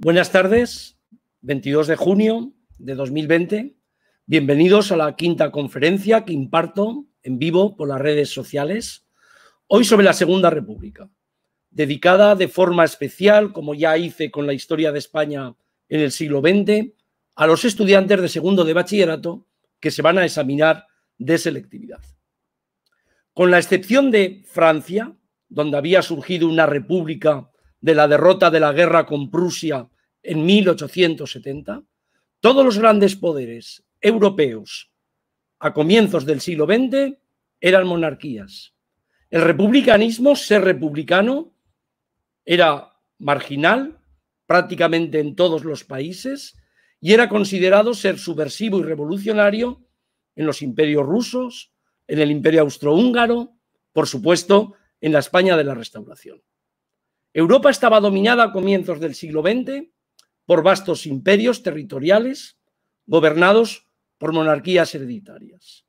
Buenas tardes, 22 de junio de 2020. Bienvenidos a la quinta conferencia que imparto en vivo por las redes sociales, hoy sobre la Segunda República, dedicada de forma especial, como ya hice con la historia de España en el siglo XX, a los estudiantes de segundo de bachillerato que se van a examinar de selectividad. Con la excepción de Francia, donde había surgido una república de la derrota de la guerra con Prusia en 1870, todos los grandes poderes europeos a comienzos del siglo XX eran monarquías. El republicanismo, ser republicano, era marginal prácticamente en todos los países y era considerado ser subversivo y revolucionario en los imperios rusos, en el imperio austrohúngaro, por supuesto, en la España de la Restauración. Europa estaba dominada a comienzos del siglo XX por vastos imperios territoriales gobernados por monarquías hereditarias.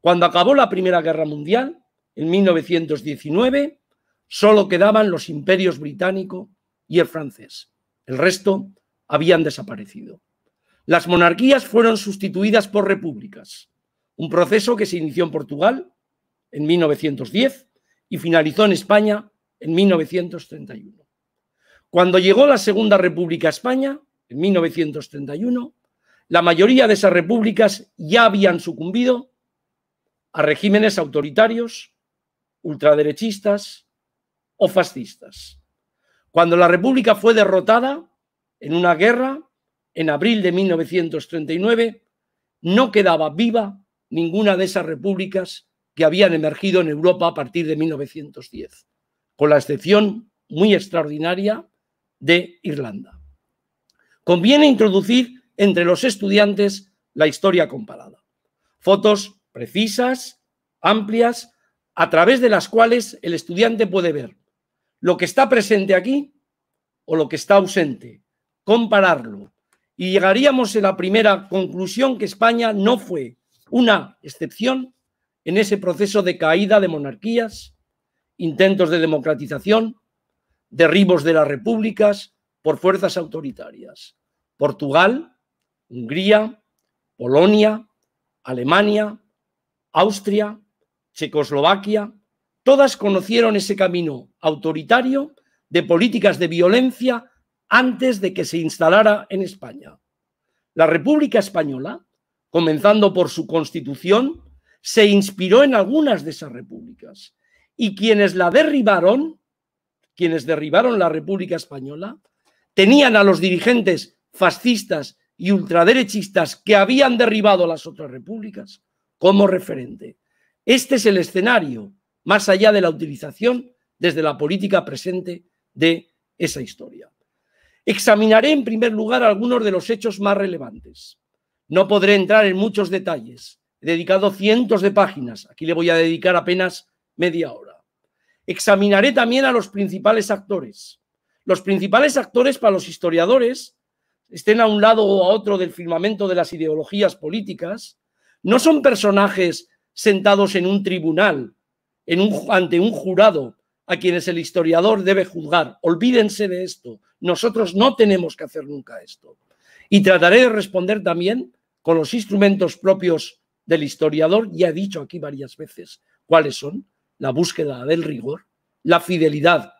Cuando acabó la Primera Guerra Mundial, en 1919, solo quedaban los imperios británico y el francés. El resto habían desaparecido. Las monarquías fueron sustituidas por repúblicas, un proceso que se inició en Portugal en 1910 y finalizó en España en 1931. Cuando llegó la Segunda República a España, en 1931, la mayoría de esas repúblicas ya habían sucumbido a regímenes autoritarios, ultraderechistas o fascistas. Cuando la República fue derrotada en una guerra, en abril de 1939, no quedaba viva ninguna de esas repúblicas que habían emergido en Europa a partir de 1910 con la excepción muy extraordinaria de Irlanda. Conviene introducir entre los estudiantes la historia comparada. Fotos precisas, amplias, a través de las cuales el estudiante puede ver lo que está presente aquí o lo que está ausente, compararlo. Y llegaríamos a la primera conclusión que España no fue una excepción en ese proceso de caída de monarquías intentos de democratización, derribos de las repúblicas por fuerzas autoritarias. Portugal, Hungría, Polonia, Alemania, Austria, Checoslovaquia, todas conocieron ese camino autoritario de políticas de violencia antes de que se instalara en España. La República Española, comenzando por su constitución, se inspiró en algunas de esas repúblicas y quienes la derribaron, quienes derribaron la República Española, tenían a los dirigentes fascistas y ultraderechistas que habían derribado las otras repúblicas como referente. Este es el escenario, más allá de la utilización desde la política presente de esa historia. Examinaré en primer lugar algunos de los hechos más relevantes. No podré entrar en muchos detalles. He dedicado cientos de páginas. Aquí le voy a dedicar apenas media hora. Examinaré también a los principales actores. Los principales actores para los historiadores, estén a un lado o a otro del firmamento de las ideologías políticas, no son personajes sentados en un tribunal, en un, ante un jurado a quienes el historiador debe juzgar. Olvídense de esto. Nosotros no tenemos que hacer nunca esto. Y trataré de responder también con los instrumentos propios del historiador, ya he dicho aquí varias veces cuáles son, la búsqueda del rigor, la fidelidad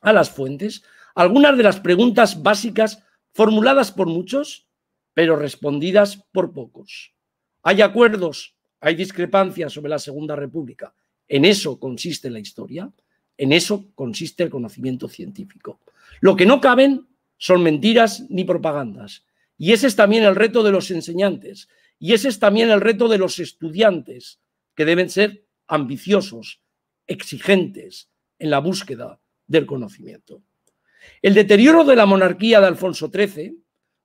a las fuentes, algunas de las preguntas básicas formuladas por muchos, pero respondidas por pocos. Hay acuerdos, hay discrepancias sobre la Segunda República. En eso consiste la historia, en eso consiste el conocimiento científico. Lo que no caben son mentiras ni propagandas. Y ese es también el reto de los enseñantes, y ese es también el reto de los estudiantes, que deben ser ambiciosos, exigentes en la búsqueda del conocimiento. El deterioro de la monarquía de Alfonso XIII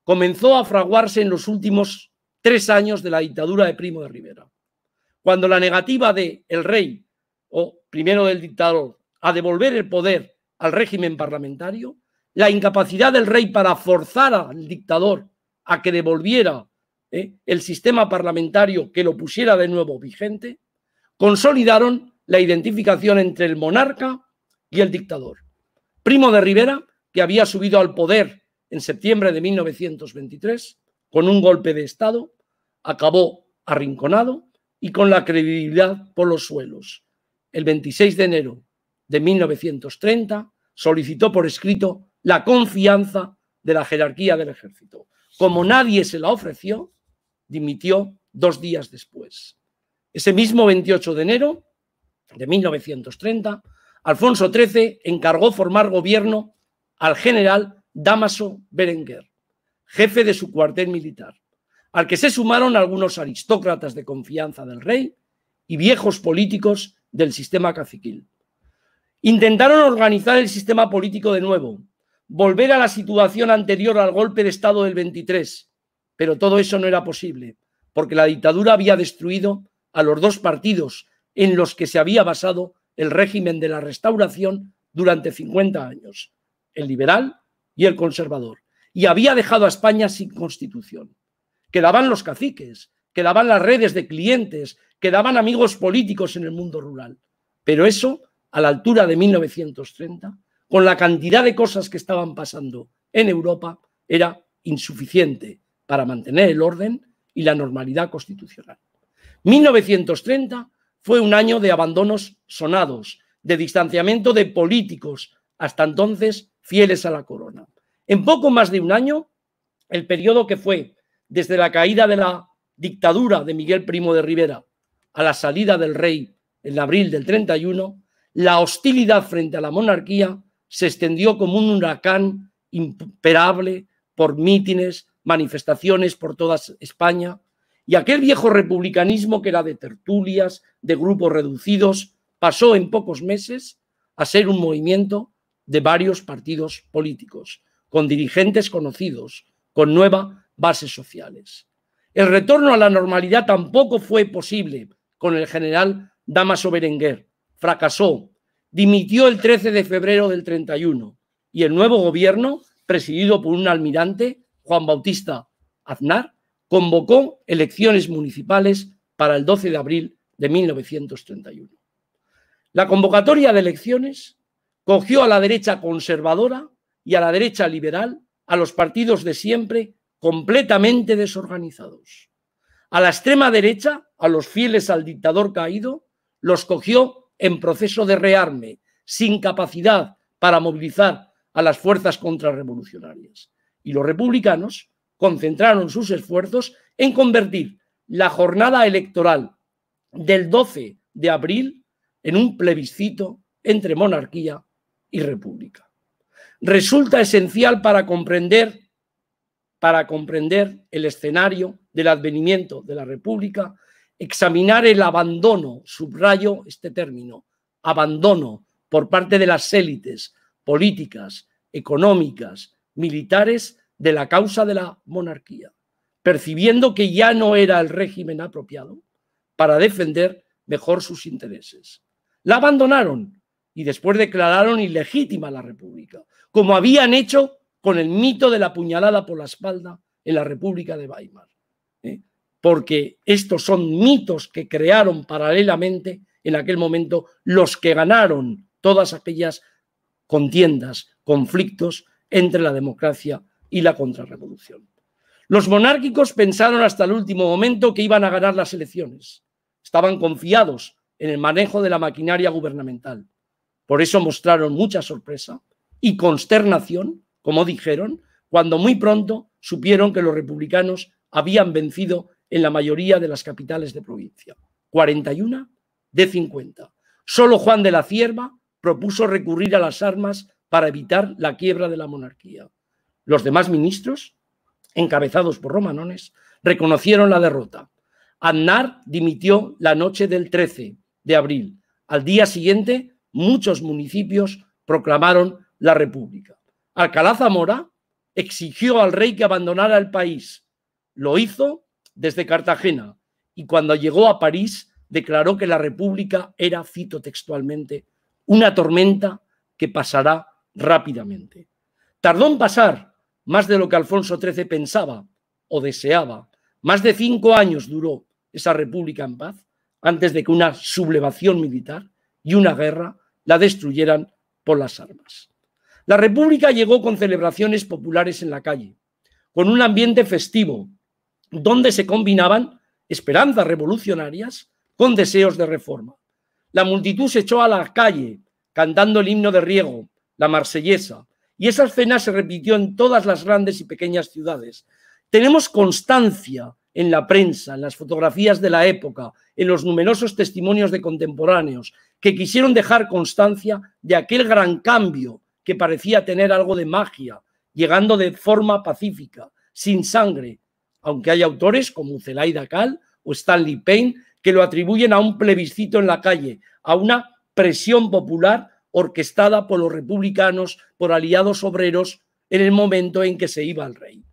comenzó a fraguarse en los últimos tres años de la dictadura de Primo de Rivera, cuando la negativa del rey, o primero del dictador, a devolver el poder al régimen parlamentario, la incapacidad del rey para forzar al dictador a que devolviera eh, el sistema parlamentario que lo pusiera de nuevo vigente, consolidaron la identificación entre el monarca y el dictador. Primo de Rivera, que había subido al poder en septiembre de 1923 con un golpe de Estado, acabó arrinconado y con la credibilidad por los suelos. El 26 de enero de 1930 solicitó por escrito la confianza de la jerarquía del ejército. Como nadie se la ofreció, dimitió dos días después. Ese mismo 28 de enero de 1930, Alfonso XIII encargó formar gobierno al general Damaso Berenguer, jefe de su cuartel militar, al que se sumaron algunos aristócratas de confianza del rey y viejos políticos del sistema caciquil. Intentaron organizar el sistema político de nuevo, volver a la situación anterior al golpe de Estado del 23, pero todo eso no era posible, porque la dictadura había destruido a los dos partidos en los que se había basado el régimen de la restauración durante 50 años, el liberal y el conservador. Y había dejado a España sin constitución. Quedaban los caciques, quedaban las redes de clientes, quedaban amigos políticos en el mundo rural. Pero eso, a la altura de 1930, con la cantidad de cosas que estaban pasando en Europa, era insuficiente para mantener el orden y la normalidad constitucional. 1930 fue un año de abandonos sonados, de distanciamiento de políticos, hasta entonces fieles a la corona. En poco más de un año, el periodo que fue desde la caída de la dictadura de Miguel Primo de Rivera a la salida del rey en abril del 31, la hostilidad frente a la monarquía se extendió como un huracán imperable por mítines, manifestaciones por toda España, y aquel viejo republicanismo que era de tertulias, de grupos reducidos, pasó en pocos meses a ser un movimiento de varios partidos políticos, con dirigentes conocidos, con nuevas bases sociales. El retorno a la normalidad tampoco fue posible con el general Damaso Berenguer. Fracasó, dimitió el 13 de febrero del 31 y el nuevo gobierno, presidido por un almirante, Juan Bautista Aznar, convocó elecciones municipales para el 12 de abril de 1931. La convocatoria de elecciones cogió a la derecha conservadora y a la derecha liberal, a los partidos de siempre completamente desorganizados. A la extrema derecha, a los fieles al dictador caído, los cogió en proceso de rearme, sin capacidad para movilizar a las fuerzas contrarrevolucionarias. Y los republicanos concentraron sus esfuerzos en convertir la jornada electoral del 12 de abril en un plebiscito entre monarquía y república. Resulta esencial para comprender para comprender el escenario del advenimiento de la República, examinar el abandono, subrayo este término, abandono por parte de las élites políticas, económicas, militares de la causa de la monarquía, percibiendo que ya no era el régimen apropiado para defender mejor sus intereses. La abandonaron y después declararon ilegítima la República, como habían hecho con el mito de la puñalada por la espalda en la República de Weimar. ¿eh? Porque estos son mitos que crearon paralelamente en aquel momento los que ganaron todas aquellas contiendas, conflictos entre la democracia y la contrarrevolución. Los monárquicos pensaron hasta el último momento que iban a ganar las elecciones. Estaban confiados en el manejo de la maquinaria gubernamental. Por eso mostraron mucha sorpresa y consternación, como dijeron, cuando muy pronto supieron que los republicanos habían vencido en la mayoría de las capitales de provincia. 41 de 50. Solo Juan de la Cierva propuso recurrir a las armas para evitar la quiebra de la monarquía. Los demás ministros, encabezados por romanones, reconocieron la derrota. annar dimitió la noche del 13 de abril. Al día siguiente, muchos municipios proclamaron la República. Alcalá Zamora exigió al rey que abandonara el país. Lo hizo desde Cartagena y cuando llegó a París declaró que la República era, cito textualmente, una tormenta que pasará rápidamente. Tardó en pasar más de lo que Alfonso XIII pensaba o deseaba. Más de cinco años duró esa república en paz antes de que una sublevación militar y una guerra la destruyeran por las armas. La República llegó con celebraciones populares en la calle, con un ambiente festivo, donde se combinaban esperanzas revolucionarias con deseos de reforma. La multitud se echó a la calle cantando el himno de riego, la marsellesa, y esa escena se repitió en todas las grandes y pequeñas ciudades. Tenemos constancia en la prensa, en las fotografías de la época, en los numerosos testimonios de contemporáneos, que quisieron dejar constancia de aquel gran cambio que parecía tener algo de magia, llegando de forma pacífica, sin sangre, aunque hay autores como Zelaida Cal o Stanley Payne que lo atribuyen a un plebiscito en la calle, a una presión popular orquestada por los republicanos, por aliados obreros, en el momento en que se iba al rey.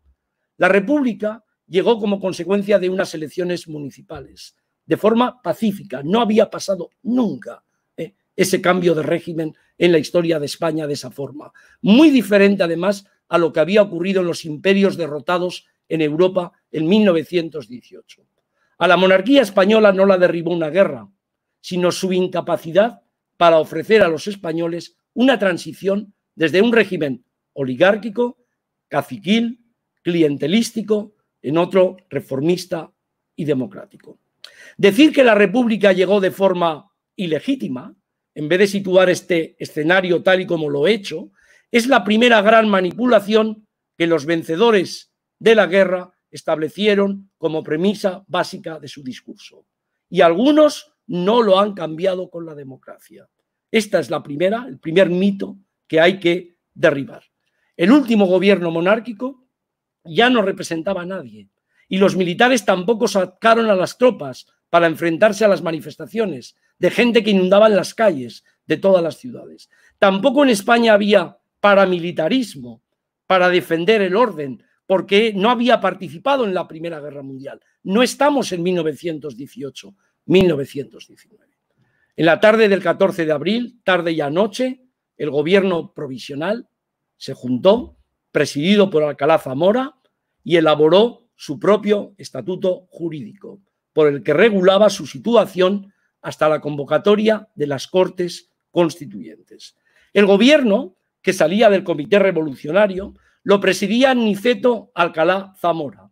La República llegó como consecuencia de unas elecciones municipales, de forma pacífica. No había pasado nunca eh, ese cambio de régimen en la historia de España de esa forma. Muy diferente, además, a lo que había ocurrido en los imperios derrotados en Europa en 1918. A la monarquía española no la derribó una guerra, sino su incapacidad para ofrecer a los españoles una transición desde un régimen oligárquico, caciquil, clientelístico, en otro reformista y democrático. Decir que la República llegó de forma ilegítima, en vez de situar este escenario tal y como lo he hecho, es la primera gran manipulación que los vencedores de la guerra establecieron como premisa básica de su discurso. Y algunos no lo han cambiado con la democracia. Esta es la primera, el primer mito que hay que derribar. El último gobierno monárquico ya no representaba a nadie y los militares tampoco sacaron a las tropas para enfrentarse a las manifestaciones de gente que inundaban las calles de todas las ciudades. Tampoco en España había paramilitarismo para defender el orden, porque no había participado en la Primera Guerra Mundial. No estamos en 1918, 1919. En la tarde del 14 de abril, tarde y anoche, el gobierno provisional se juntó, presidido por Alcalá Zamora, y elaboró su propio estatuto jurídico, por el que regulaba su situación hasta la convocatoria de las Cortes Constituyentes. El gobierno, que salía del Comité Revolucionario, lo presidía Niceto Alcalá Zamora,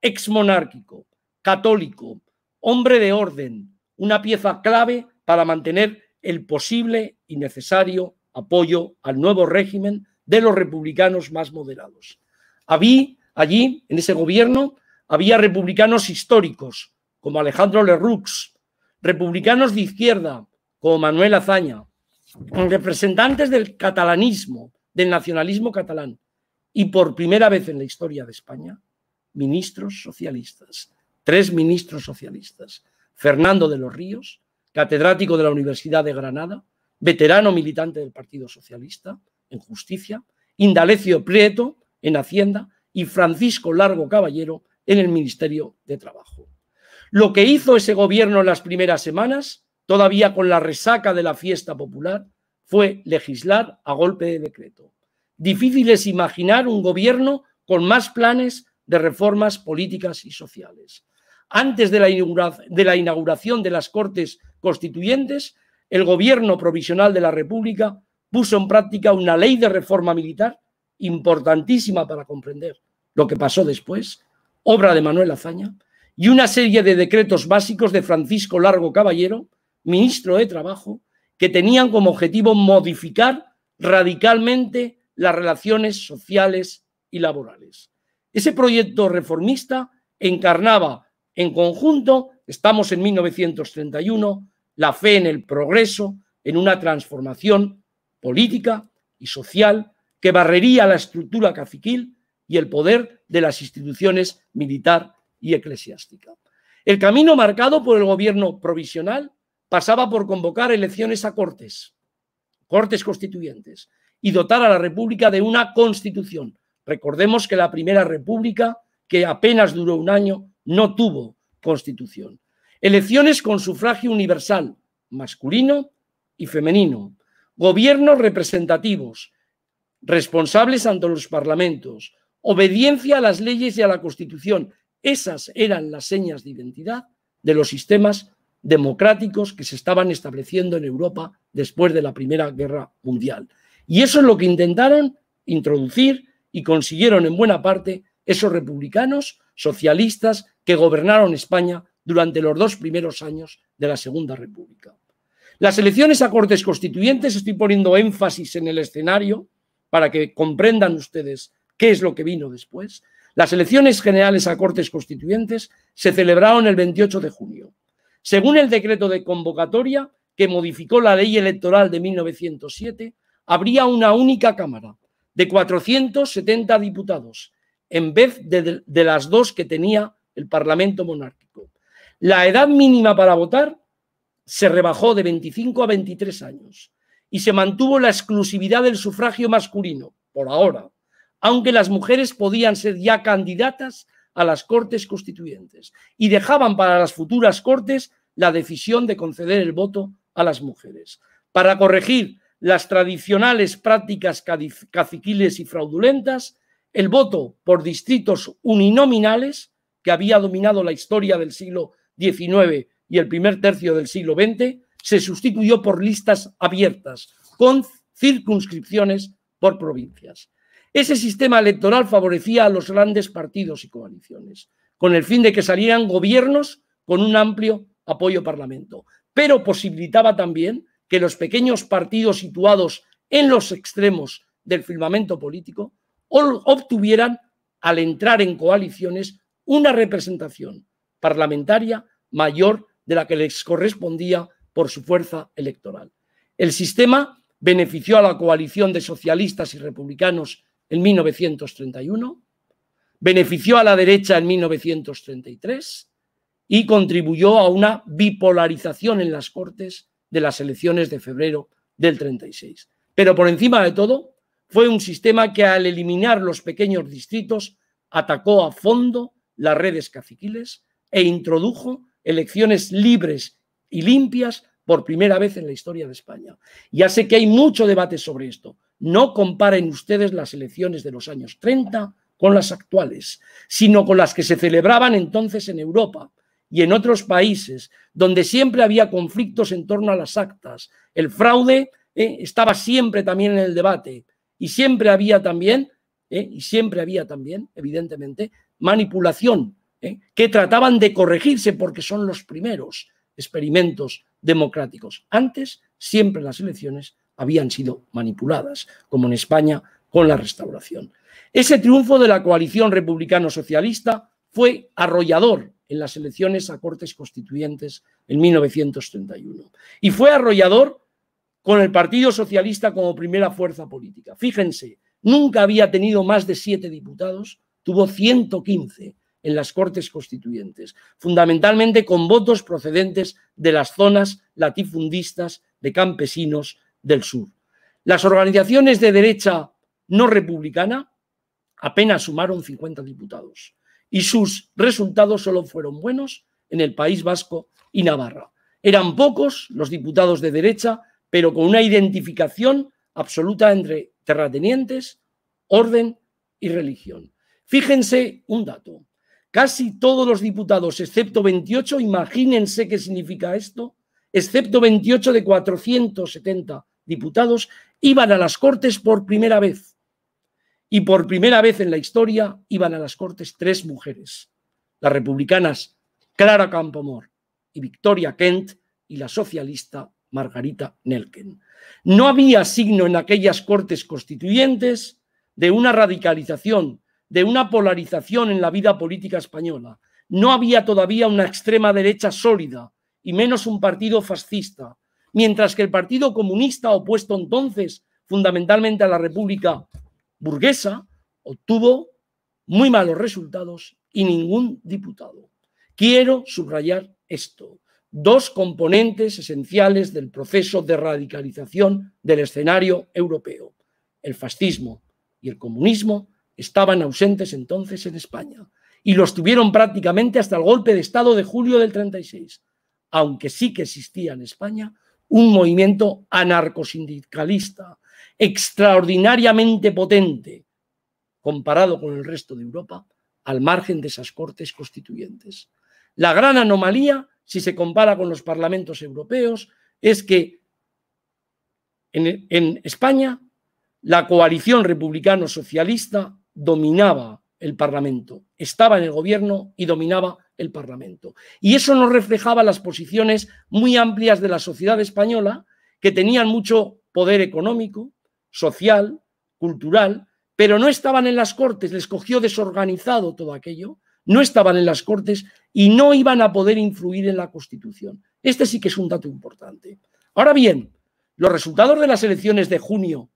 ex monárquico, católico, hombre de orden, una pieza clave para mantener el posible y necesario apoyo al nuevo régimen de los republicanos más moderados. Habí, allí, en ese gobierno, había republicanos históricos, como Alejandro Lerroux, republicanos de izquierda, como Manuel Azaña, representantes del catalanismo, del nacionalismo catalán, y por primera vez en la historia de España, ministros socialistas tres ministros socialistas. Fernando de los Ríos, catedrático de la Universidad de Granada, veterano militante del Partido Socialista en Justicia, Indalecio Prieto en Hacienda y Francisco Largo Caballero en el Ministerio de Trabajo. Lo que hizo ese gobierno en las primeras semanas, todavía con la resaca de la fiesta popular, fue legislar a golpe de decreto. Difícil es imaginar un gobierno con más planes de reformas políticas y sociales antes de la, inauguración de las Cortes Constituyentes, el Gobierno Provisional de la República puso en práctica una ley de reforma militar importantísima para comprender lo que pasó después, obra de Manuel Azaña, y una serie de decretos básicos de Francisco Largo Caballero, ministro de Trabajo, que tenían como objetivo modificar radicalmente las relaciones sociales y laborales. Ese proyecto reformista encarnaba en conjunto, estamos en 1931, la fe en el progreso, en una transformación política y social que barrería la estructura caciquil y el poder de las instituciones militar y eclesiástica. El camino marcado por el gobierno provisional pasaba por convocar elecciones a cortes, cortes constituyentes, y dotar a la República de una constitución. Recordemos que la Primera República, que apenas duró un año, no tuvo constitución. Elecciones con sufragio universal, masculino y femenino. Gobiernos representativos, responsables ante los parlamentos, obediencia a las leyes y a la constitución. Esas eran las señas de identidad de los sistemas democráticos que se estaban estableciendo en Europa después de la Primera Guerra Mundial. Y eso es lo que intentaron introducir y consiguieron en buena parte esos republicanos, socialistas que gobernaron España durante los dos primeros años de la Segunda República. Las elecciones a Cortes Constituyentes, estoy poniendo énfasis en el escenario para que comprendan ustedes qué es lo que vino después. Las elecciones generales a Cortes Constituyentes se celebraron el 28 de junio. Según el decreto de convocatoria que modificó la ley electoral de 1907, habría una única Cámara de 470 diputados en vez de, las dos que tenía el Parlamento monárquico. La edad mínima para votar se rebajó de 25 a 23 años y se mantuvo la exclusividad del sufragio masculino, por ahora, aunque las mujeres podían ser ya candidatas a las Cortes Constituyentes y dejaban para las futuras Cortes la decisión de conceder el voto a las mujeres. Para corregir las tradicionales prácticas caciquiles y fraudulentas, el voto por distritos uninominales que había dominado la historia del siglo XIX y el primer tercio del siglo XX, se sustituyó por listas abiertas, con circunscripciones por provincias. Ese sistema electoral favorecía a los grandes partidos y coaliciones, con el fin de que salieran gobiernos con un amplio apoyo parlamento, pero posibilitaba también que los pequeños partidos situados en los extremos del firmamento político obtuvieran, al entrar en coaliciones, una representación parlamentaria mayor de la que les correspondía por su fuerza electoral. El sistema benefició a la coalición de socialistas y republicanos en 1931, benefició a la derecha en 1933 y contribuyó a una bipolarización en las Cortes de las elecciones de febrero del 36. Pero por encima de todo, fue un sistema que al eliminar los pequeños distritos atacó a fondo las redes caciquiles e introdujo elecciones libres y limpias por primera vez en la historia de España. Ya sé que hay mucho debate sobre esto. No comparen ustedes las elecciones de los años 30 con las actuales, sino con las que se celebraban entonces en Europa y en otros países, donde siempre había conflictos en torno a las actas. El fraude eh, estaba siempre también en el debate y siempre había también, eh, y siempre había también, evidentemente, manipulación, ¿eh? que trataban de corregirse porque son los primeros experimentos democráticos. Antes, siempre las elecciones habían sido manipuladas, como en España con la restauración. Ese triunfo de la coalición republicano-socialista fue arrollador en las elecciones a Cortes Constituyentes en 1931. Y fue arrollador con el Partido Socialista como primera fuerza política. Fíjense, nunca había tenido más de siete diputados tuvo 115 en las Cortes Constituyentes, fundamentalmente con votos procedentes de las zonas latifundistas de campesinos del sur. Las organizaciones de derecha no republicana apenas sumaron 50 diputados y sus resultados solo fueron buenos en el País Vasco y Navarra. Eran pocos los diputados de derecha, pero con una identificación absoluta entre terratenientes, orden y religión. Fíjense un dato. Casi todos los diputados, excepto 28, imagínense qué significa esto, excepto 28 de 470 diputados, iban a las Cortes por primera vez. Y por primera vez en la historia iban a las Cortes tres mujeres, las republicanas Clara Campomor y Victoria Kent y la socialista Margarita Nelken. No había signo en aquellas Cortes constituyentes de una radicalización de una polarización en la vida política española. No había todavía una extrema derecha sólida y menos un partido fascista, mientras que el Partido Comunista, opuesto entonces fundamentalmente a la República Burguesa, obtuvo muy malos resultados y ningún diputado. Quiero subrayar esto. Dos componentes esenciales del proceso de radicalización del escenario europeo, el fascismo y el comunismo, estaban ausentes entonces en España y los tuvieron prácticamente hasta el golpe de Estado de julio del 36, aunque sí que existía en España un movimiento anarcosindicalista extraordinariamente potente comparado con el resto de Europa, al margen de esas cortes constituyentes. La gran anomalía, si se compara con los parlamentos europeos, es que en, España la coalición republicano-socialista dominaba el Parlamento, estaba en el gobierno y dominaba el Parlamento. Y eso no reflejaba las posiciones muy amplias de la sociedad española, que tenían mucho poder económico, social, cultural, pero no estaban en las Cortes, les cogió desorganizado todo aquello, no estaban en las Cortes y no iban a poder influir en la Constitución. Este sí que es un dato importante. Ahora bien, los resultados de las elecciones de junio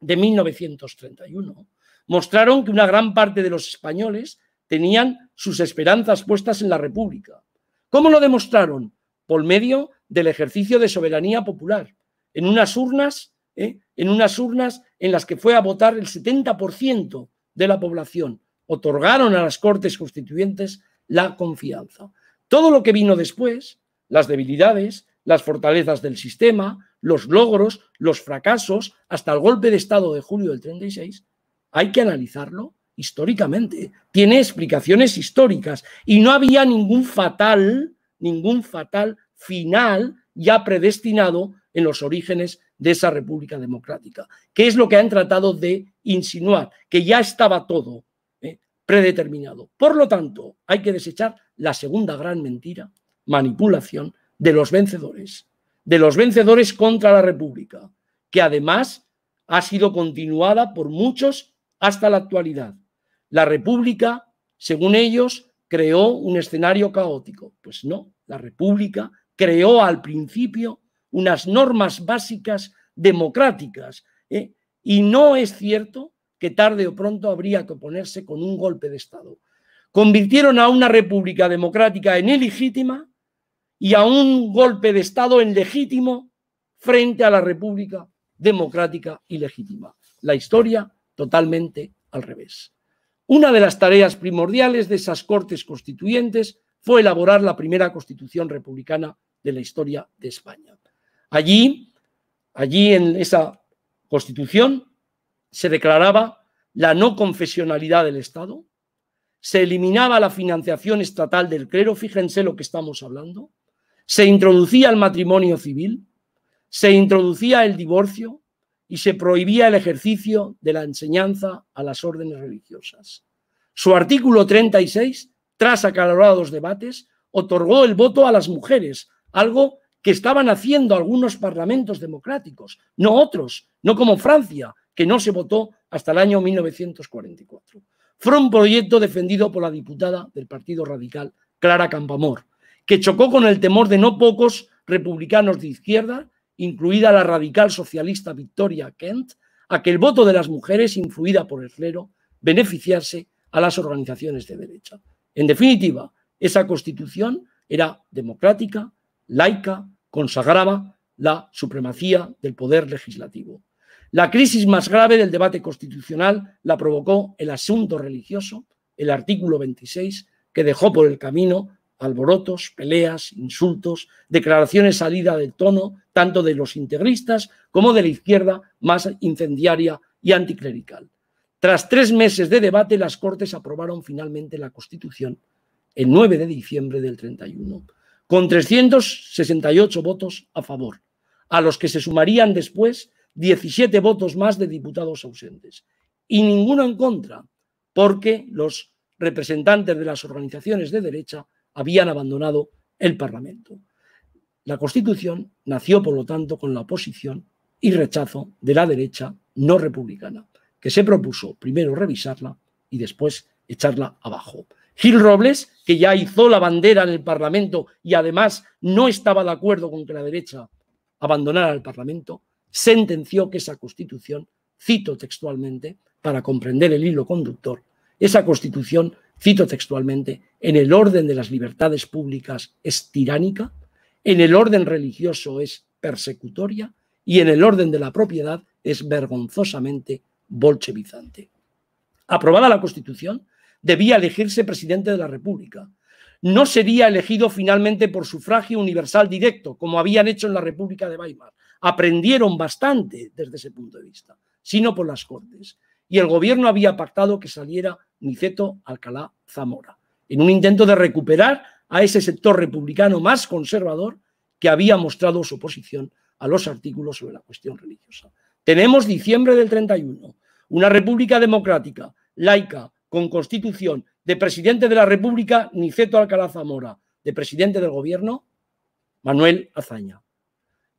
de 1931 mostraron que una gran parte de los españoles tenían sus esperanzas puestas en la República. ¿Cómo lo demostraron? Por medio del ejercicio de soberanía popular, en unas urnas, ¿eh? en unas urnas en las que fue a votar el 70% de la población. Otorgaron a las Cortes Constituyentes la confianza. Todo lo que vino después, las debilidades, las fortalezas del sistema, los logros, los fracasos, hasta el golpe de Estado de julio del 36, hay que analizarlo históricamente. Tiene explicaciones históricas y no había ningún fatal, ningún fatal final ya predestinado en los orígenes de esa República Democrática, ¿Qué es lo que han tratado de insinuar, que ya estaba todo eh, predeterminado. Por lo tanto, hay que desechar la segunda gran mentira, manipulación de los vencedores, de los vencedores contra la República, que además ha sido continuada por muchos hasta la actualidad. La República, según ellos, creó un escenario caótico. Pues no, la República creó al principio unas normas básicas democráticas. ¿eh? Y no es cierto que tarde o pronto habría que oponerse con un golpe de Estado. Convirtieron a una república democrática en ilegítima y a un golpe de Estado en legítimo frente a la república democrática ilegítima. La historia totalmente al revés. Una de las tareas primordiales de esas Cortes Constituyentes fue elaborar la primera Constitución republicana de la historia de España. Allí, allí en esa Constitución se declaraba la no confesionalidad del Estado, se eliminaba la financiación estatal del clero, fíjense lo que estamos hablando, se introducía el matrimonio civil, se introducía el divorcio, y se prohibía el ejercicio de la enseñanza a las órdenes religiosas. Su artículo 36, tras acalorados debates, otorgó el voto a las mujeres, algo que estaban haciendo algunos parlamentos democráticos, no otros, no como Francia, que no se votó hasta el año 1944. Fue un proyecto defendido por la diputada del Partido Radical, Clara Campamor, que chocó con el temor de no pocos republicanos de izquierda incluida la radical socialista Victoria Kent, a que el voto de las mujeres, influida por el clero, beneficiase a las organizaciones de derecha. En definitiva, esa constitución era democrática, laica, consagraba la supremacía del poder legislativo. La crisis más grave del debate constitucional la provocó el asunto religioso, el artículo 26, que dejó por el camino alborotos, peleas, insultos, declaraciones salida del tono, tanto de los integristas como de la izquierda más incendiaria y anticlerical. Tras tres meses de debate, las Cortes aprobaron finalmente la Constitución el 9 de diciembre del 31, con 368 votos a favor, a los que se sumarían después 17 votos más de diputados ausentes, y ninguno en contra, porque los representantes de las organizaciones de derecha habían abandonado el Parlamento. La Constitución nació, por lo tanto, con la oposición y rechazo de la derecha no republicana, que se propuso primero revisarla y después echarla abajo. Gil Robles, que ya hizo la bandera en el Parlamento y además no estaba de acuerdo con que la derecha abandonara el Parlamento, sentenció que esa Constitución, cito textualmente, para comprender el hilo conductor, esa Constitución cito textualmente, en el orden de las libertades públicas es tiránica, en el orden religioso es persecutoria y en el orden de la propiedad es vergonzosamente bolchevizante. Aprobada la Constitución, debía elegirse presidente de la República. No sería elegido finalmente por sufragio universal directo, como habían hecho en la República de Weimar. Aprendieron bastante desde ese punto de vista, sino por las Cortes y el gobierno había pactado que saliera Niceto Alcalá Zamora, en un intento de recuperar a ese sector republicano más conservador que había mostrado su oposición a los artículos sobre la cuestión religiosa. Tenemos diciembre del 31, una república democrática, laica, con constitución, de presidente de la República Niceto Alcalá Zamora, de presidente del gobierno Manuel Azaña.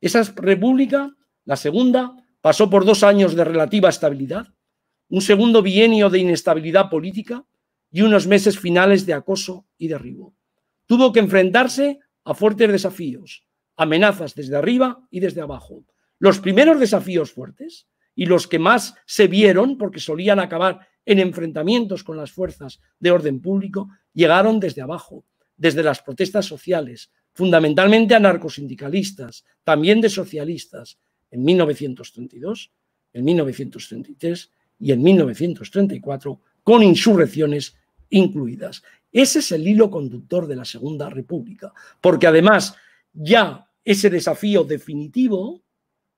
Esa república, la segunda, pasó por dos años de relativa estabilidad, un segundo bienio de inestabilidad política y unos meses finales de acoso y derribo. Tuvo que enfrentarse a fuertes desafíos, amenazas desde arriba y desde abajo. Los primeros desafíos fuertes y los que más se vieron, porque solían acabar en enfrentamientos con las fuerzas de orden público, llegaron desde abajo, desde las protestas sociales, fundamentalmente anarcosindicalistas, también de socialistas, en 1932, en 1933 y en 1934 con insurrecciones incluidas. Ese es el hilo conductor de la Segunda República, porque además ya ese desafío definitivo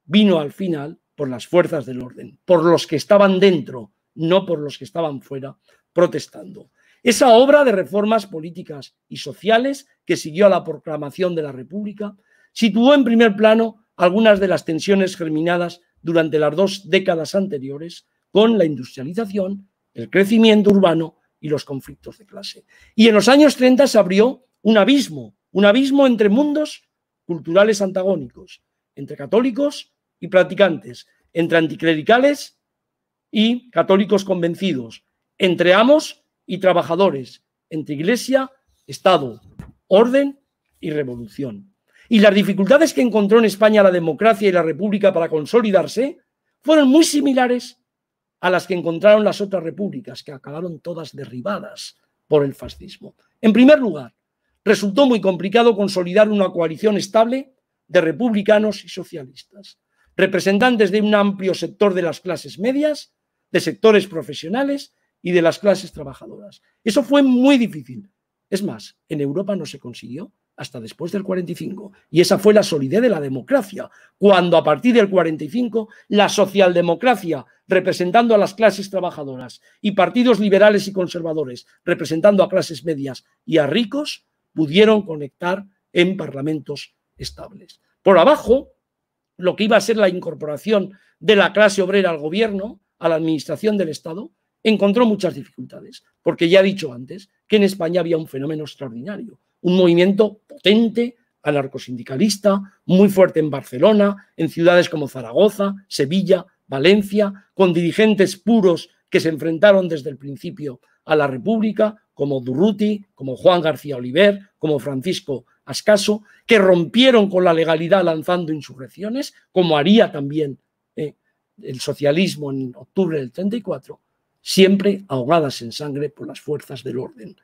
vino al final por las fuerzas del orden, por los que estaban dentro, no por los que estaban fuera protestando. Esa obra de reformas políticas y sociales que siguió a la proclamación de la República situó en primer plano algunas de las tensiones germinadas durante las dos décadas anteriores con la industrialización, el crecimiento urbano y los conflictos de clase. Y en los años 30 se abrió un abismo, un abismo entre mundos culturales antagónicos, entre católicos y practicantes, entre anticlericales y católicos convencidos, entre amos y trabajadores, entre iglesia, Estado, orden y revolución. Y las dificultades que encontró en España la democracia y la república para consolidarse fueron muy similares a las que encontraron las otras repúblicas, que acabaron todas derribadas por el fascismo. En primer lugar, resultó muy complicado consolidar una coalición estable de republicanos y socialistas, representantes de un amplio sector de las clases medias, de sectores profesionales y de las clases trabajadoras. Eso fue muy difícil. Es más, en Europa no se consiguió hasta después del 45. Y esa fue la solidez de la democracia, cuando a partir del 45 la socialdemocracia, representando a las clases trabajadoras, y partidos liberales y conservadores, representando a clases medias y a ricos, pudieron conectar en parlamentos estables. Por abajo, lo que iba a ser la incorporación de la clase obrera al gobierno, a la administración del Estado, encontró muchas dificultades, porque ya he dicho antes que en España había un fenómeno extraordinario, un movimiento potente, anarcosindicalista, muy fuerte en Barcelona, en ciudades como Zaragoza, Sevilla, Valencia, con dirigentes puros que se enfrentaron desde el principio a la República, como Durruti, como Juan García Oliver, como Francisco Ascaso, que rompieron con la legalidad lanzando insurrecciones, como haría también eh, el socialismo en octubre del 34, siempre ahogadas en sangre por las fuerzas del orden.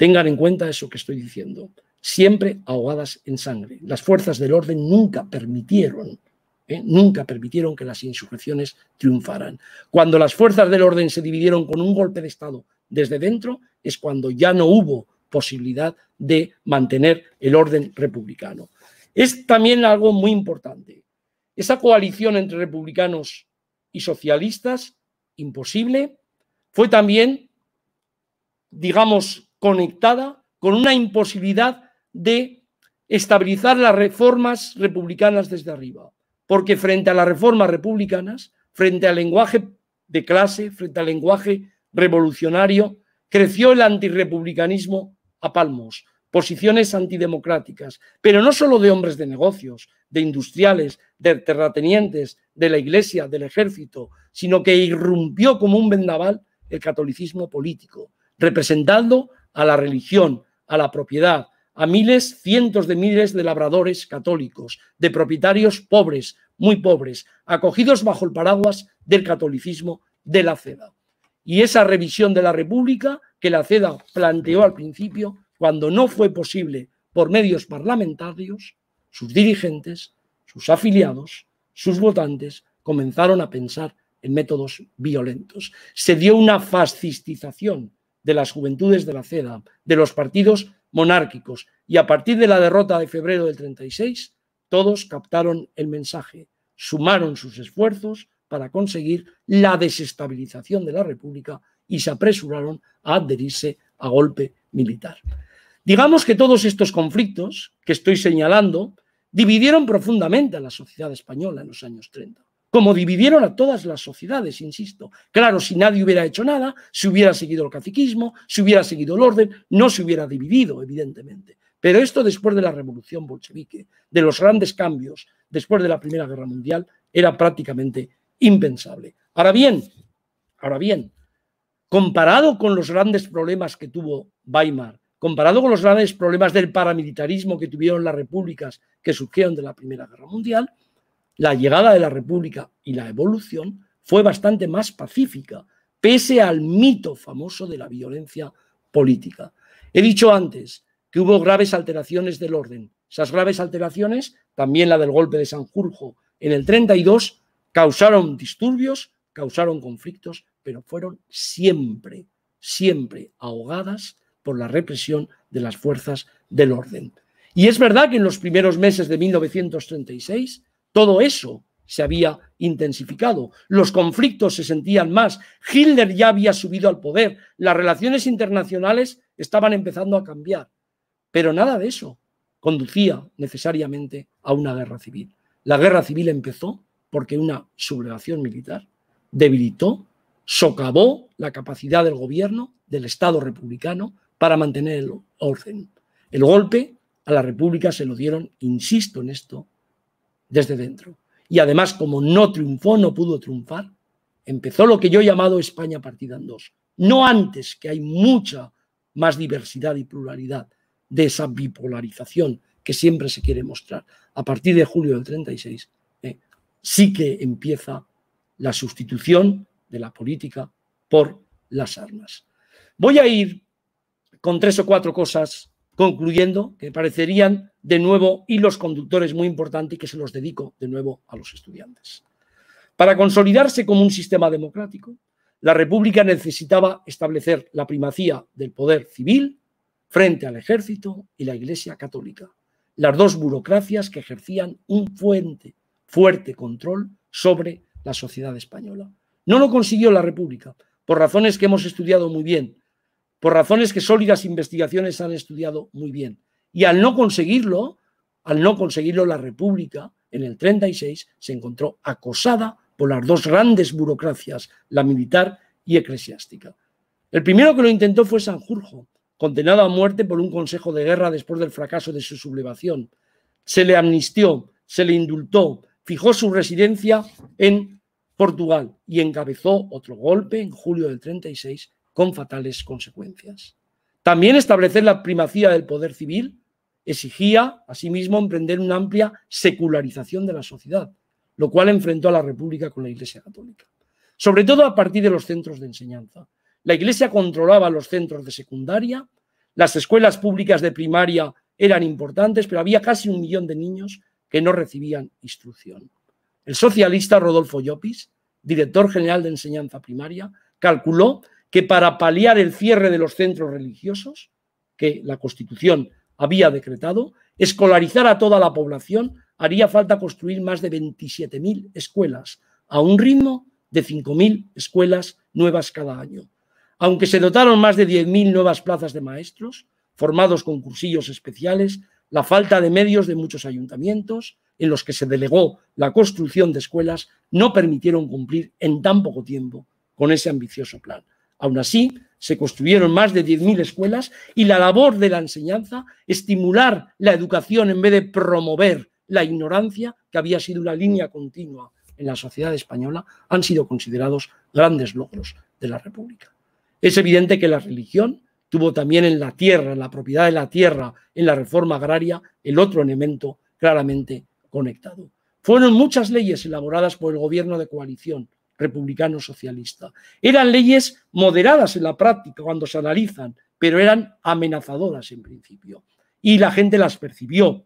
Tengan en cuenta eso que estoy diciendo, siempre ahogadas en sangre. Las fuerzas del orden nunca permitieron, ¿eh? nunca permitieron que las insurrecciones triunfaran. Cuando las fuerzas del orden se dividieron con un golpe de Estado desde dentro, es cuando ya no hubo posibilidad de mantener el orden republicano. Es también algo muy importante. Esa coalición entre republicanos y socialistas, imposible, fue también, digamos, conectada con una imposibilidad de estabilizar las reformas republicanas desde arriba. Porque frente a las reformas republicanas, frente al lenguaje de clase, frente al lenguaje revolucionario, creció el antirrepublicanismo a palmos, posiciones antidemocráticas, pero no solo de hombres de negocios, de industriales, de terratenientes, de la iglesia, del ejército, sino que irrumpió como un vendaval el catolicismo político, representando a la religión, a la propiedad, a miles, cientos de miles de labradores católicos, de propietarios pobres, muy pobres, acogidos bajo el paraguas del catolicismo de la CEDA. Y esa revisión de la República que la CEDA planteó al principio, cuando no fue posible por medios parlamentarios, sus dirigentes, sus afiliados, sus votantes comenzaron a pensar en métodos violentos. Se dio una fascistización de las juventudes de la CEDA, de los partidos monárquicos. Y a partir de la derrota de febrero del 36, todos captaron el mensaje, sumaron sus esfuerzos para conseguir la desestabilización de la República y se apresuraron a adherirse a golpe militar. Digamos que todos estos conflictos que estoy señalando dividieron profundamente a la sociedad española en los años 30 como dividieron a todas las sociedades, insisto. Claro, si nadie hubiera hecho nada, si hubiera seguido el caciquismo, si hubiera seguido el orden, no se hubiera dividido, evidentemente. Pero esto después de la revolución bolchevique, de los grandes cambios, después de la Primera Guerra Mundial, era prácticamente impensable. Ahora bien, ahora bien, comparado con los grandes problemas que tuvo Weimar, comparado con los grandes problemas del paramilitarismo que tuvieron las repúblicas que surgieron de la Primera Guerra Mundial, la llegada de la República y la evolución fue bastante más pacífica, pese al mito famoso de la violencia política. He dicho antes que hubo graves alteraciones del orden. Esas graves alteraciones, también la del golpe de Sanjurjo en el 32, causaron disturbios, causaron conflictos, pero fueron siempre, siempre ahogadas por la represión de las fuerzas del orden. Y es verdad que en los primeros meses de 1936 todo eso se había intensificado, los conflictos se sentían más, Hitler ya había subido al poder, las relaciones internacionales estaban empezando a cambiar, pero nada de eso conducía necesariamente a una guerra civil. La guerra civil empezó porque una sublevación militar debilitó, socavó la capacidad del gobierno, del Estado republicano, para mantener el orden. El golpe a la República se lo dieron, insisto en esto, desde dentro. Y además, como no triunfó, no pudo triunfar, empezó lo que yo he llamado España partida en dos. No antes, que hay mucha más diversidad y pluralidad de esa bipolarización que siempre se quiere mostrar. A partir de julio del 36 eh, sí que empieza la sustitución de la política por las armas. Voy a ir con tres o cuatro cosas concluyendo que parecerían de nuevo y los conductores muy importantes que se los dedico de nuevo a los estudiantes. Para consolidarse como un sistema democrático, la República necesitaba establecer la primacía del poder civil frente al ejército y la Iglesia católica, las dos burocracias que ejercían un fuerte control sobre la sociedad española. No lo consiguió la República, por razones que hemos estudiado muy bien, por razones que sólidas investigaciones han estudiado muy bien. Y al no conseguirlo, al no conseguirlo, la República en el 36 se encontró acosada por las dos grandes burocracias, la militar y eclesiástica. El primero que lo intentó fue Sanjurjo, condenado a muerte por un consejo de guerra después del fracaso de su sublevación. Se le amnistió, se le indultó, fijó su residencia en Portugal y encabezó otro golpe en julio del 36 con fatales consecuencias. También establecer la primacía del poder civil exigía, asimismo, emprender una amplia secularización de la sociedad, lo cual enfrentó a la República con la Iglesia Católica, sobre todo a partir de los centros de enseñanza. La Iglesia controlaba los centros de secundaria, las escuelas públicas de primaria eran importantes, pero había casi un millón de niños que no recibían instrucción. El socialista Rodolfo Llopis, director general de enseñanza primaria, calculó que para paliar el cierre de los centros religiosos, que la Constitución había decretado, escolarizar a toda la población, haría falta construir más de 27.000 escuelas, a un ritmo de 5.000 escuelas nuevas cada año. Aunque se dotaron más de 10.000 nuevas plazas de maestros, formados con cursillos especiales, la falta de medios de muchos ayuntamientos, en los que se delegó la construcción de escuelas, no permitieron cumplir en tan poco tiempo con ese ambicioso plan. Aún así, se construyeron más de 10.000 escuelas y la labor de la enseñanza, estimular la educación en vez de promover la ignorancia, que había sido una línea continua en la sociedad española, han sido considerados grandes logros de la República. Es evidente que la religión tuvo también en la tierra, en la propiedad de la tierra, en la reforma agraria, el otro elemento claramente conectado. Fueron muchas leyes elaboradas por el gobierno de coalición republicano socialista. Eran leyes moderadas en la práctica cuando se analizan, pero eran amenazadoras en principio. Y la gente las percibió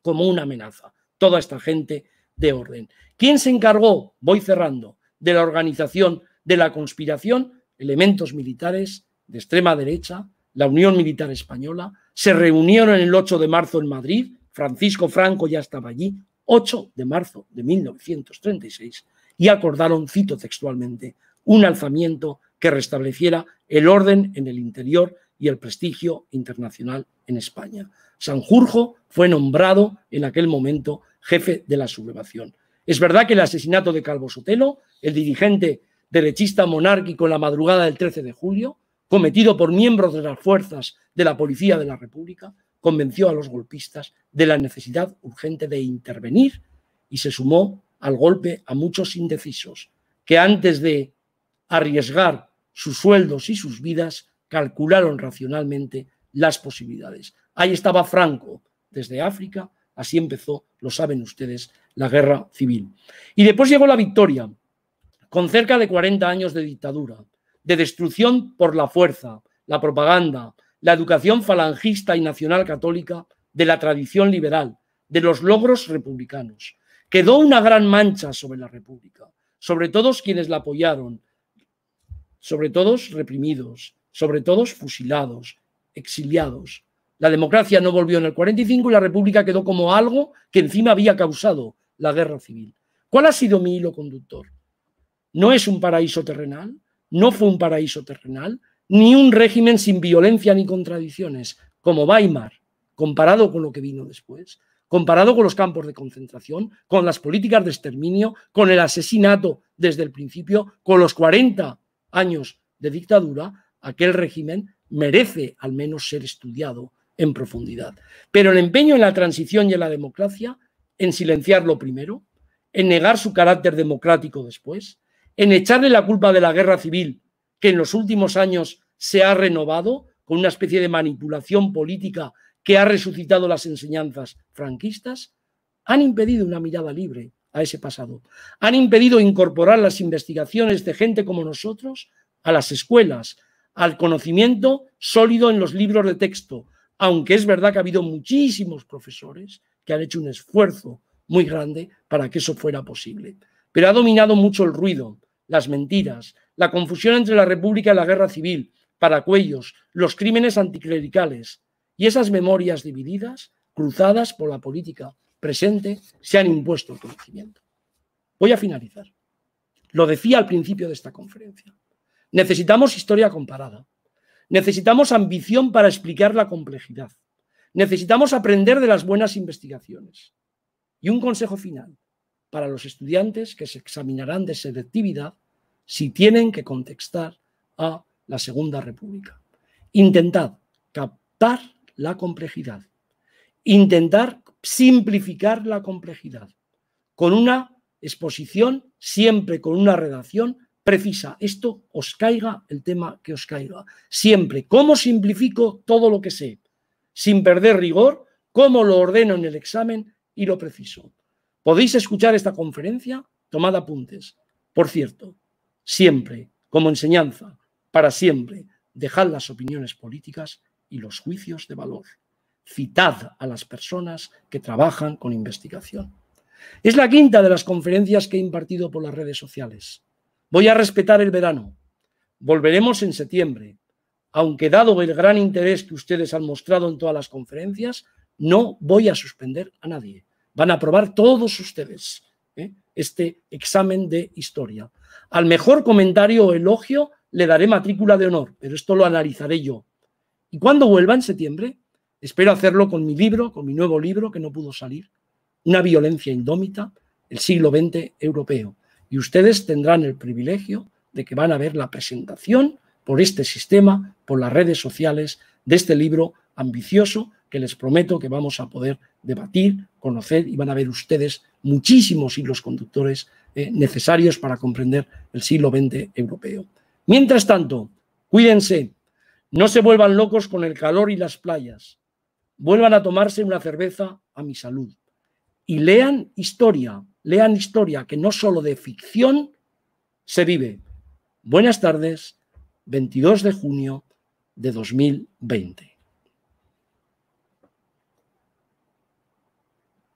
como una amenaza, toda esta gente de orden. ¿Quién se encargó, voy cerrando, de la organización de la conspiración? Elementos militares de extrema derecha, la Unión Militar Española, se reunieron el 8 de marzo en Madrid, Francisco Franco ya estaba allí, 8 de marzo de 1936, y acordaron, cito textualmente, un alzamiento que restableciera el orden en el interior y el prestigio internacional en España. Sanjurjo fue nombrado en aquel momento jefe de la sublevación. Es verdad que el asesinato de Calvo Sotelo, el dirigente derechista monárquico en la madrugada del 13 de julio, cometido por miembros de las fuerzas de la Policía de la República, convenció a los golpistas de la necesidad urgente de intervenir y se sumó al golpe a muchos indecisos que antes de arriesgar sus sueldos y sus vidas calcularon racionalmente las posibilidades. Ahí estaba Franco desde África, así empezó, lo saben ustedes, la guerra civil. Y después llegó la victoria, con cerca de 40 años de dictadura, de destrucción por la fuerza, la propaganda, la educación falangista y nacional católica, de la tradición liberal, de los logros republicanos. Quedó una gran mancha sobre la República, sobre todos quienes la apoyaron, sobre todos reprimidos, sobre todos fusilados, exiliados. La democracia no volvió en el 45 y la República quedó como algo que encima había causado la guerra civil. ¿Cuál ha sido mi hilo conductor? No es un paraíso terrenal, no fue un paraíso terrenal, ni un régimen sin violencia ni contradicciones, como Weimar, comparado con lo que vino después comparado con los campos de concentración, con las políticas de exterminio, con el asesinato desde el principio, con los 40 años de dictadura, aquel régimen merece al menos ser estudiado en profundidad. Pero el empeño en la transición y en la democracia, en silenciarlo primero, en negar su carácter democrático después, en echarle la culpa de la guerra civil que en los últimos años se ha renovado con una especie de manipulación política que ha resucitado las enseñanzas franquistas, han impedido una mirada libre a ese pasado. Han impedido incorporar las investigaciones de gente como nosotros a las escuelas, al conocimiento sólido en los libros de texto, aunque es verdad que ha habido muchísimos profesores que han hecho un esfuerzo muy grande para que eso fuera posible. Pero ha dominado mucho el ruido, las mentiras, la confusión entre la República y la guerra civil, para cuellos, los crímenes anticlericales, y esas memorias divididas, cruzadas por la política presente, se han impuesto al conocimiento. Voy a finalizar. Lo decía al principio de esta conferencia. Necesitamos historia comparada. Necesitamos ambición para explicar la complejidad. Necesitamos aprender de las buenas investigaciones. Y un consejo final para los estudiantes que se examinarán de selectividad si tienen que contestar a la Segunda República. Intentad captar la complejidad. Intentar simplificar la complejidad con una exposición, siempre con una redacción precisa. Esto os caiga el tema que os caiga. Siempre, ¿cómo simplifico todo lo que sé? Sin perder rigor, ¿cómo lo ordeno en el examen y lo preciso? Podéis escuchar esta conferencia, tomad apuntes. Por cierto, siempre, como enseñanza, para siempre, dejad las opiniones políticas y los juicios de valor. Citad a las personas que trabajan con investigación. Es la quinta de las conferencias que he impartido por las redes sociales. Voy a respetar el verano. Volveremos en septiembre. Aunque dado el gran interés que ustedes han mostrado en todas las conferencias, no voy a suspender a nadie. Van a aprobar todos ustedes ¿eh? este examen de historia. Al mejor comentario o elogio le daré matrícula de honor, pero esto lo analizaré yo. Y cuando vuelva en septiembre, espero hacerlo con mi libro, con mi nuevo libro que no pudo salir, Una violencia indómita, el siglo XX europeo. Y ustedes tendrán el privilegio de que van a ver la presentación por este sistema, por las redes sociales, de este libro ambicioso que les prometo que vamos a poder debatir, conocer y van a ver ustedes muchísimos hilos conductores eh, necesarios para comprender el siglo XX europeo. Mientras tanto, cuídense, no se vuelvan locos con el calor y las playas. Vuelvan a tomarse una cerveza a mi salud. Y lean historia, lean historia, que no solo de ficción se vive. Buenas tardes, 22 de junio de 2020.